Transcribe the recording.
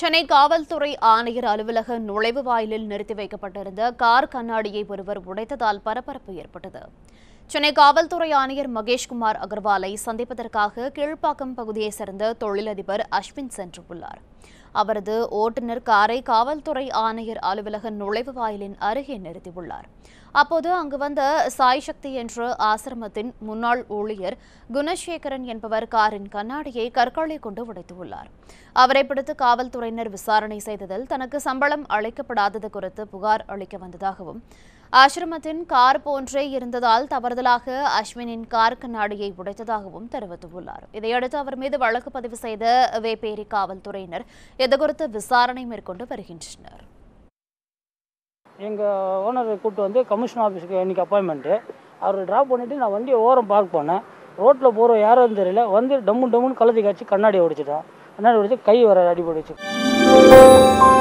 சென்னை காவல்துறை ஆணையர் அலுவலக நுழைவு வாயிலில் நிறுத்தி வைக்கப்பட்டிருந்த கார் கண்ணாடியை ஒருவர் உடைத்ததால் பரபரப்பு ஏற்பட்டது சென்னை காவல்துறை ஆணையர் மகேஷ்குமார் அகர்வாலை சந்திப்பதற்காக கீழ்ப்பாக்கம் பகுதியைச் சேர்ந்த தொழிலதிபர் அஸ்வின் சென்றுள்ளார் அவரது ஓட்டுநர் காரை காவல்துறை ஆணையர் அலுவலக நுழைவு வாயிலின் அருகே நிறுத்தியுள்ளார் அப்போது அங்கு வந்த சாய் சக்தி என்ற ஆசிரமத்தின் முன்னாள் ஊழியர் குணசேகரன் என்பவர் காரின் கண்ணாடியை கற்களை கொண்டு உடைத்துள்ளார் அவரை பிடித்து காவல்துறையினர் விசாரணை செய்ததில் தனக்கு சம்பளம் அளிக்கப்படாதது குறித்து புகார் அளிக்க வந்ததாகவும் ஆசிரமத்தின் கார் போன்றே இருந்ததால் தவறுதலாக அஸ்வினின் கார் கண்ணாடியை உடைத்ததாகவும் தெரிவித்துள்ளார் இதையடுத்து அவர் மீது வழக்கு பதிவு செய்த வேப்பேரி காவல்துறையினர் குறித்து விசாரணை மேற்கொண்டு வருகின்றனர் எங்கள் ஓனரை கூப்பிட்டு வந்து கமிஷன் ஆஃபீஸுக்கு இன்றைக்கி அப்பாயின்மெண்ட்டு அவர் ட்ராப் பண்ணிவிட்டு நான் வண்டியை ஓரம் பார்க் பண்ணேன் ரோட்டில் போகிற யாரும் தெரியல வந்து டம்மு டம்முன்னு கழுதி காய்ச்சி கண்ணாடி ஒடிச்சிட்டேன் கண்ணாடி ஓடிச்சு கை வர அடிபடிச்சு